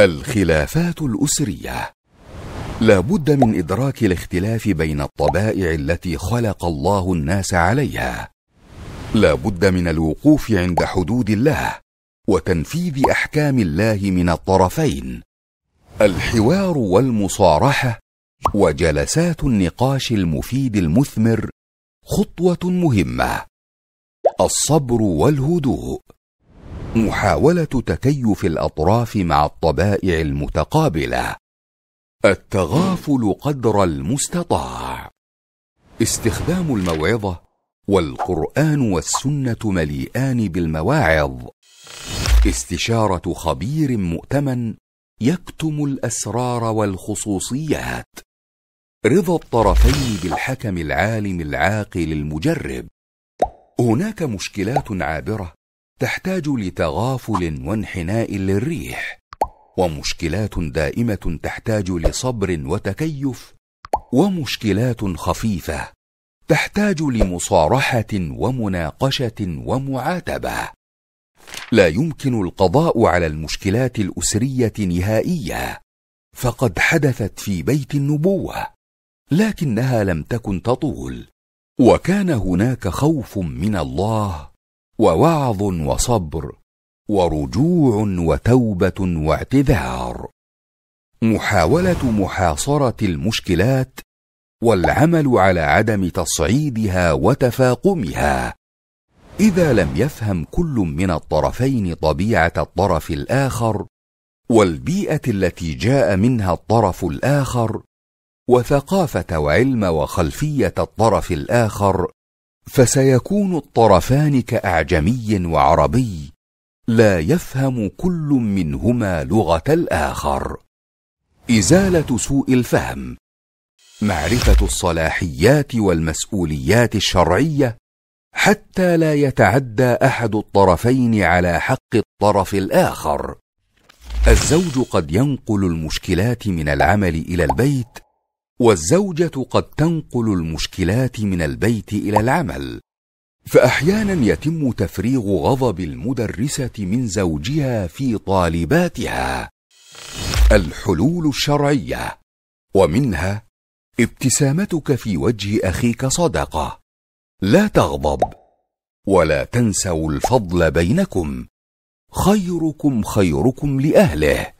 الخلافات الأسرية لا بد من إدراك الاختلاف بين الطبائع التي خلق الله الناس عليها لا بد من الوقوف عند حدود الله وتنفيذ أحكام الله من الطرفين الحوار والمصارحة وجلسات النقاش المفيد المثمر خطوة مهمة الصبر والهدوء محاولة تكيف الأطراف مع الطبائع المتقابلة التغافل قدر المستطاع استخدام الموعظة والقرآن والسنة مليئان بالمواعظ استشارة خبير مؤتمن يكتم الأسرار والخصوصيات رضا الطرفين بالحكم العالم العاقل المجرب هناك مشكلات عابرة تحتاج لتغافل وانحناء للريح ومشكلات دائمه تحتاج لصبر وتكيف ومشكلات خفيفه تحتاج لمصارحه ومناقشه ومعاتبه لا يمكن القضاء على المشكلات الاسريه نهائيا فقد حدثت في بيت النبوه لكنها لم تكن تطول وكان هناك خوف من الله ووعظ وصبر ورجوع وتوبه واعتذار محاوله محاصره المشكلات والعمل على عدم تصعيدها وتفاقمها اذا لم يفهم كل من الطرفين طبيعه الطرف الاخر والبيئه التي جاء منها الطرف الاخر وثقافه وعلم وخلفيه الطرف الاخر فسيكون الطرفان كاعجمي وعربي لا يفهم كل منهما لغه الاخر ازاله سوء الفهم معرفه الصلاحيات والمسؤوليات الشرعيه حتى لا يتعدى احد الطرفين على حق الطرف الاخر الزوج قد ينقل المشكلات من العمل الى البيت والزوجه قد تنقل المشكلات من البيت الى العمل فاحيانا يتم تفريغ غضب المدرسه من زوجها في طالباتها الحلول الشرعيه ومنها ابتسامتك في وجه اخيك صدقه لا تغضب ولا تنسوا الفضل بينكم خيركم خيركم لاهله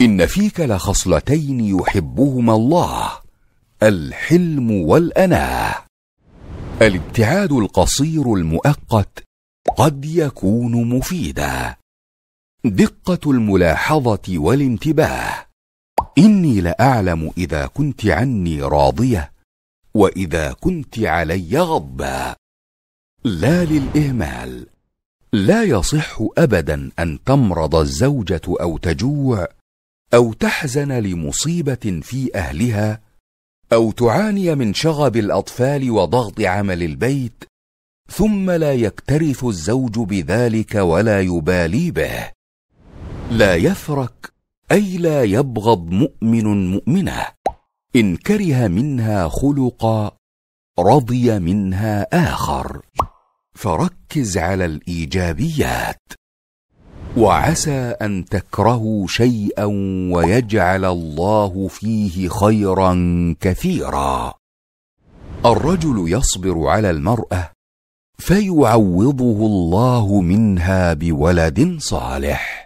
ان فيك لخصلتين يحبهما الله الحلم والأناة الابتعاد القصير المؤقت قد يكون مفيدا دقة الملاحظة والانتباه إني لأعلم إذا كنت عني راضية وإذا كنت علي غضبا لا للإهمال لا يصح أبدا أن تمرض الزوجة أو تجوع أو تحزن لمصيبة في أهلها او تعاني من شغب الاطفال وضغط عمل البيت ثم لا يكترث الزوج بذلك ولا يبالي به لا يفرك اي لا يبغض مؤمن مؤمنه ان كره منها خلقا رضي منها اخر فركز على الايجابيات وعسى ان تكرهوا شيئا ويجعل الله فيه خيرا كثيرا الرجل يصبر على المراه فيعوضه الله منها بولد صالح